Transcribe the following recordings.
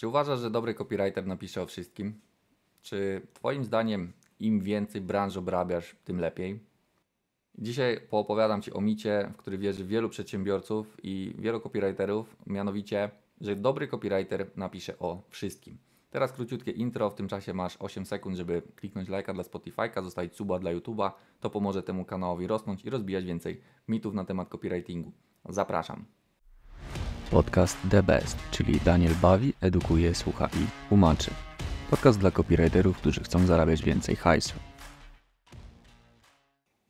Czy uważasz, że dobry copywriter napisze o wszystkim? Czy Twoim zdaniem im więcej branż obrabiasz, tym lepiej? Dzisiaj poopowiadam Ci o micie, w który wierzy wielu przedsiębiorców i wielu copywriterów, mianowicie, że dobry copywriter napisze o wszystkim. Teraz króciutkie intro, w tym czasie masz 8 sekund, żeby kliknąć lajka dla Spotify'ka, zostawić suba dla YouTube'a, to pomoże temu kanałowi rosnąć i rozbijać więcej mitów na temat copywritingu. Zapraszam. Podcast The Best, czyli Daniel bawi, edukuje, słucha i tłumaczy. Podcast dla copywriterów, którzy chcą zarabiać więcej hajsu.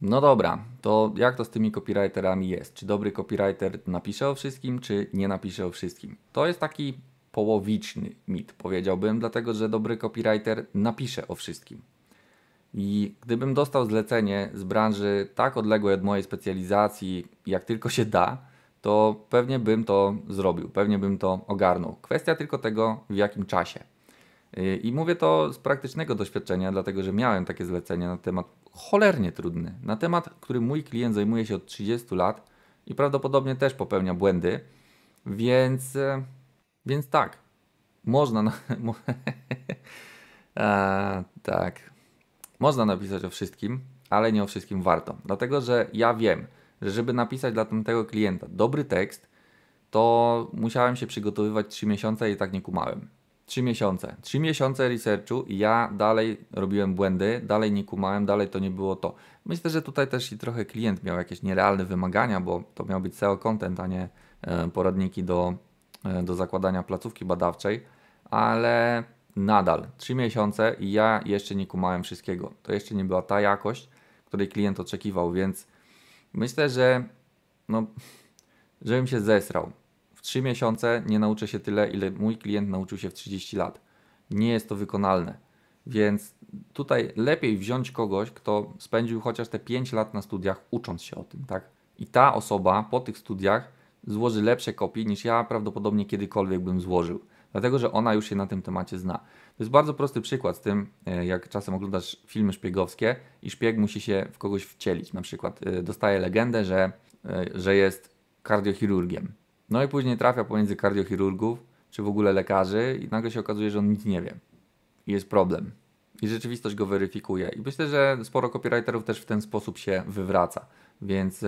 No dobra, to jak to z tymi copywriterami jest? Czy dobry copywriter napisze o wszystkim, czy nie napisze o wszystkim? To jest taki połowiczny mit, powiedziałbym, dlatego że dobry copywriter napisze o wszystkim. I gdybym dostał zlecenie z branży tak odległej od mojej specjalizacji, jak tylko się da, to pewnie bym to zrobił, pewnie bym to ogarnął. Kwestia tylko tego, w jakim czasie. I mówię to z praktycznego doświadczenia, dlatego że miałem takie zlecenie na temat cholernie trudny, na temat, który mój klient zajmuje się od 30 lat i prawdopodobnie też popełnia błędy, więc, e, więc tak, można. Na... A, tak, można napisać o wszystkim, ale nie o wszystkim warto, dlatego że ja wiem, że żeby napisać dla tamtego klienta dobry tekst, to musiałem się przygotowywać 3 miesiące i tak nie kumałem. 3 miesiące. 3 miesiące researchu i ja dalej robiłem błędy, dalej nie kumałem, dalej to nie było to. Myślę, że tutaj też i trochę klient miał jakieś nierealne wymagania, bo to miał być SEO content, a nie e, poradniki do, e, do zakładania placówki badawczej, ale nadal 3 miesiące i ja jeszcze nie kumałem wszystkiego. To jeszcze nie była ta jakość, której klient oczekiwał, więc Myślę, że no, żebym się zesrał. W 3 miesiące nie nauczę się tyle, ile mój klient nauczył się w 30 lat. Nie jest to wykonalne. Więc tutaj lepiej wziąć kogoś, kto spędził chociaż te 5 lat na studiach, ucząc się o tym, tak? I ta osoba po tych studiach złoży lepsze kopie niż ja prawdopodobnie kiedykolwiek bym złożył dlatego że ona już się na tym temacie zna. To jest bardzo prosty przykład z tym, e, jak czasem oglądasz filmy szpiegowskie i szpieg musi się w kogoś wcielić. Na przykład e, dostaje legendę, że, e, że jest kardiochirurgiem. No i później trafia pomiędzy kardiochirurgów, czy w ogóle lekarzy i nagle się okazuje, że on nic nie wie. I jest problem. I rzeczywistość go weryfikuje. I myślę, że sporo copywriterów też w ten sposób się wywraca. Więc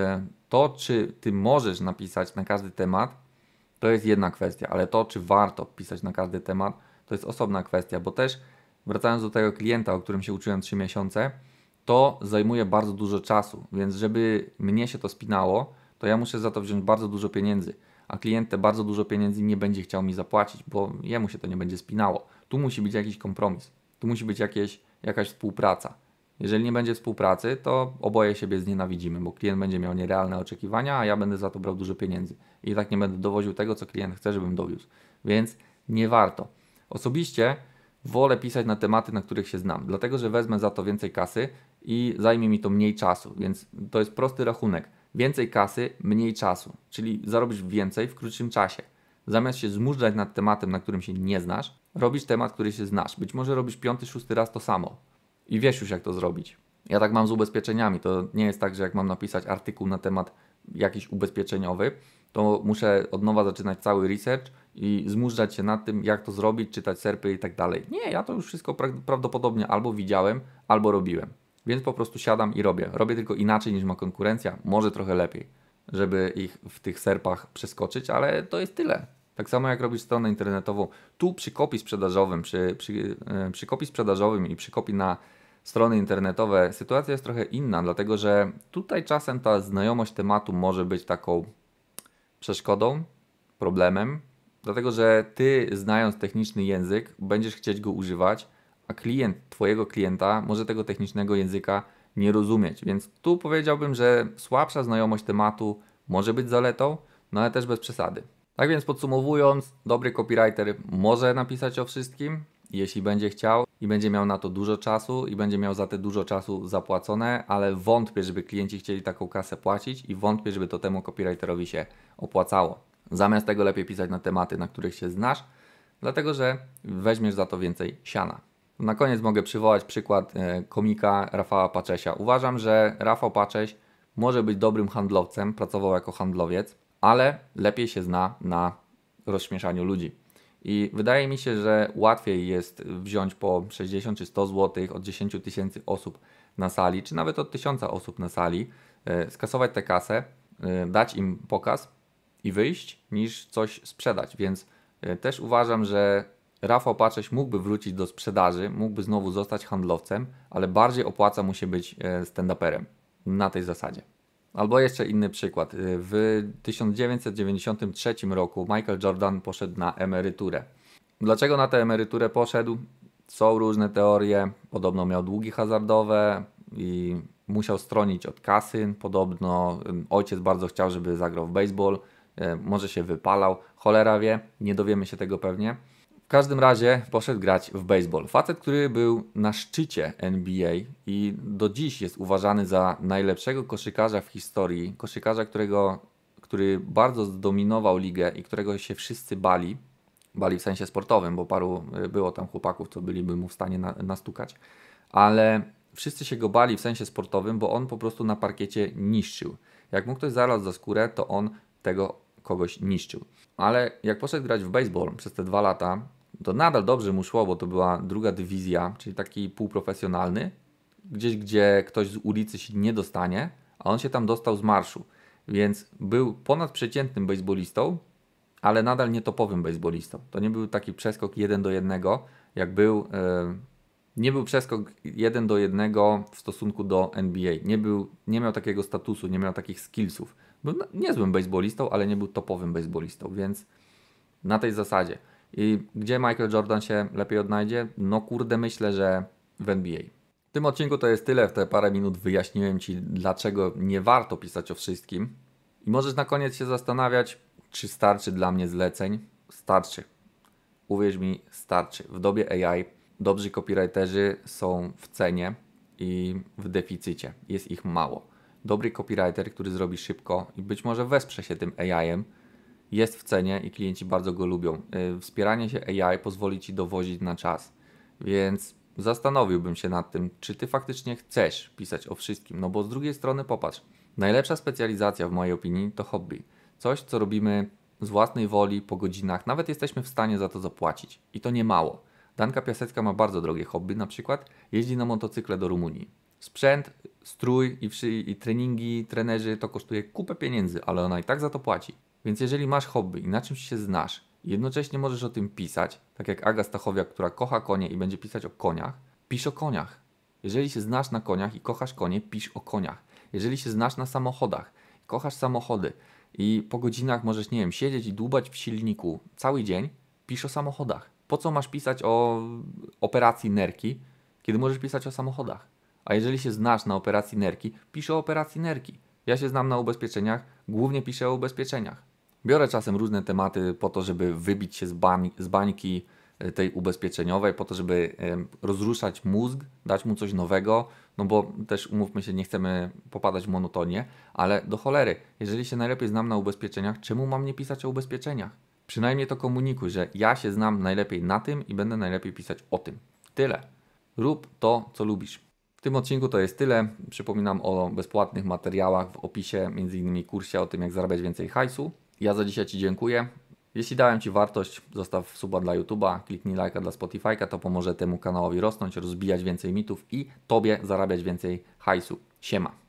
to, czy ty możesz napisać na każdy temat, to jest jedna kwestia, ale to, czy warto pisać na każdy temat, to jest osobna kwestia, bo też wracając do tego klienta, o którym się uczyłem 3 miesiące, to zajmuje bardzo dużo czasu, więc żeby mnie się to spinało, to ja muszę za to wziąć bardzo dużo pieniędzy, a klient te bardzo dużo pieniędzy nie będzie chciał mi zapłacić, bo jemu się to nie będzie spinało. Tu musi być jakiś kompromis, tu musi być jakieś, jakaś współpraca. Jeżeli nie będzie współpracy, to oboje siebie znienawidzimy, bo klient będzie miał nierealne oczekiwania, a ja będę za to brał dużo pieniędzy. I tak nie będę dowoził tego, co klient chce, żebym dowiózł. Więc nie warto. Osobiście wolę pisać na tematy, na których się znam, dlatego że wezmę za to więcej kasy i zajmie mi to mniej czasu. Więc to jest prosty rachunek. Więcej kasy, mniej czasu, czyli zarobisz więcej w krótszym czasie. Zamiast się zmuszać nad tematem, na którym się nie znasz, robisz temat, który się znasz. Być może robisz piąty, szósty raz to samo i wiesz już, jak to zrobić. Ja tak mam z ubezpieczeniami. To nie jest tak, że jak mam napisać artykuł na temat jakiś ubezpieczeniowy, to muszę od nowa zaczynać cały research i zmuszać się nad tym, jak to zrobić, czytać serpy i tak dalej. Nie, ja to już wszystko pra prawdopodobnie albo widziałem, albo robiłem. Więc po prostu siadam i robię. Robię tylko inaczej niż ma konkurencja, może trochę lepiej, żeby ich w tych serpach przeskoczyć, ale to jest tyle. Tak samo jak robisz stronę internetową, tu przy kopii sprzedażowym, przy, przy, e, przy kopii sprzedażowym i przy kopii na strony internetowe, sytuacja jest trochę inna, dlatego że tutaj czasem ta znajomość tematu może być taką przeszkodą, problemem, dlatego że ty, znając techniczny język, będziesz chcieć go używać, a klient Twojego klienta może tego technicznego języka nie rozumieć. Więc tu powiedziałbym, że słabsza znajomość tematu może być zaletą, no ale też bez przesady. Tak więc podsumowując, dobry copywriter może napisać o wszystkim, jeśli będzie chciał i będzie miał na to dużo czasu i będzie miał za te dużo czasu zapłacone, ale wątpię, żeby klienci chcieli taką kasę płacić i wątpię, żeby to temu copywriterowi się opłacało. Zamiast tego lepiej pisać na tematy, na których się znasz, dlatego że weźmiesz za to więcej siana. Na koniec mogę przywołać przykład e, komika Rafała Paczesia. Uważam, że Rafał Pacześ może być dobrym handlowcem, pracował jako handlowiec, ale lepiej się zna na rozśmieszaniu ludzi. I wydaje mi się, że łatwiej jest wziąć po 60 czy 100 zł od 10 tysięcy osób na sali, czy nawet od 1000 osób na sali, e, skasować tę kasę, e, dać im pokaz i wyjść, niż coś sprzedać. Więc e, też uważam, że Rafał Pacześ mógłby wrócić do sprzedaży, mógłby znowu zostać handlowcem, ale bardziej opłaca mu się być stand-uperem na tej zasadzie. Albo jeszcze inny przykład. Y, w 1993 roku Michael Jordan poszedł na emeryturę. Dlaczego na tę emeryturę poszedł? Są różne teorie. Podobno miał długi hazardowe i musiał stronić od kasy. Podobno ojciec bardzo chciał, żeby zagrał w baseball. Y, może się wypalał. Cholera wie, nie dowiemy się tego pewnie każdym razie poszedł grać w baseball. Facet, który był na szczycie NBA i do dziś jest uważany za najlepszego koszykarza w historii. Koszykarza, którego, który bardzo zdominował ligę i którego się wszyscy bali. Bali w sensie sportowym, bo paru e, było tam chłopaków, co byliby mu w stanie na, nastukać. Ale wszyscy się go bali w sensie sportowym, bo on po prostu na parkiecie niszczył. Jak mu ktoś zaraz za skórę, to on tego kogoś niszczył. Ale jak poszedł grać w baseball przez te dwa lata, to nadal dobrze mu szło, bo to była druga dywizja, czyli taki półprofesjonalny, gdzieś gdzie ktoś z ulicy się nie dostanie, a on się tam dostał z marszu. Więc był ponadprzeciętnym baseballistą, ale nadal nietopowym baseballistą. To nie był taki przeskok jeden do jednego, jak był. Yy, nie był przeskok jeden do jednego w stosunku do NBA. Nie, był, nie miał takiego statusu, nie miał takich skillsów. Był niezłym baseballistą, ale nie był topowym baseballistą, więc na tej zasadzie. I gdzie Michael Jordan się lepiej odnajdzie? No kurde, myślę, że w NBA. W tym odcinku to jest tyle. W te parę minut wyjaśniłem Ci, dlaczego nie warto pisać o wszystkim. I możesz na koniec się zastanawiać, czy starczy dla mnie zleceń. Starczy. Uwierz mi, starczy. W dobie AI dobrzy copywriterzy są w cenie i w deficycie. Jest ich mało. Dobry copywriter, który zrobi szybko i być może wesprze się tym AI-em, jest w cenie i klienci bardzo go lubią. Y, wspieranie się AI pozwoli Ci dowozić na czas, więc zastanowiłbym się nad tym, czy Ty faktycznie chcesz pisać o wszystkim, no bo z drugiej strony popatrz, najlepsza specjalizacja w mojej opinii to hobby. Coś, co robimy z własnej woli, po godzinach, nawet jesteśmy w stanie za to zapłacić i to nie mało. Danka Piasecka ma bardzo drogie hobby, na przykład jeździ na motocykle do Rumunii. Sprzęt, strój i, i treningi, trenerzy to kosztuje kupę pieniędzy, ale ona i tak za to płaci. Więc jeżeli masz hobby i na czymś się znasz, jednocześnie możesz o tym pisać, tak jak Aga Stachowiak, która kocha konie i będzie pisać o koniach, pisz o koniach. Jeżeli się znasz na koniach i kochasz konie, pisz o koniach. Jeżeli się znasz na samochodach, kochasz samochody i po godzinach możesz, nie wiem, siedzieć i dłubać w silniku cały dzień, pisz o samochodach. Po co masz pisać o operacji nerki, kiedy możesz pisać o samochodach? A jeżeli się znasz na operacji nerki, pisz o operacji nerki. Ja się znam na ubezpieczeniach, głównie piszę o ubezpieczeniach. Biorę czasem różne tematy po to, żeby wybić się z, bań, z bańki e, tej ubezpieczeniowej, po to, żeby rozruszać mózg, dać mu coś nowego, no bo też umówmy się, nie chcemy popadać w monotonię, ale do cholery, jeżeli się najlepiej znam na ubezpieczeniach, czemu mam nie pisać o ubezpieczeniach? Przynajmniej to komunikuj, że ja się znam najlepiej na tym i będę najlepiej pisać o tym. Tyle. Rób to, co lubisz. W tym odcinku to jest tyle. Przypominam o bezpłatnych materiałach w opisie, m.in. kursie o tym, jak zarabiać więcej hajsu. Ja za dzisiaj Ci dziękuję. Jeśli dałem Ci wartość, zostaw suba dla YouTube'a, kliknij lajka dla Spotify'ka, to pomoże temu kanałowi rosnąć, rozbijać więcej mitów i Tobie zarabiać więcej hajsu. Siema.